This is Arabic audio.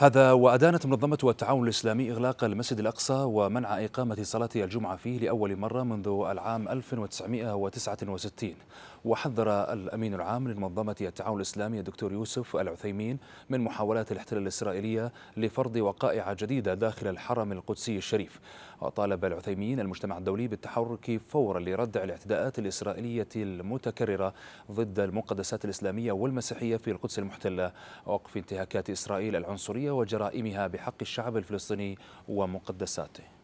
هذا وأدانت منظمة التعاون الإسلامي إغلاق المسجد الأقصى ومنع إقامة صلاة الجمعة فيه لأول مرة منذ العام 1969 وحذر الأمين العام لمنظمة التعاون الإسلامي الدكتور يوسف العثيمين من محاولات الاحتلال الإسرائيلية لفرض وقائع جديدة داخل الحرم القدسي الشريف وطالب العثيمين المجتمع الدولي بالتحرك فورا لردع الاعتداءات الإسرائيلية المتكررة ضد المقدسات الإسلامية والمسيحية في القدس المحتلة ووقف انتهاكات إسرائيل العنصرية وجرائمها بحق الشعب الفلسطيني ومقدساته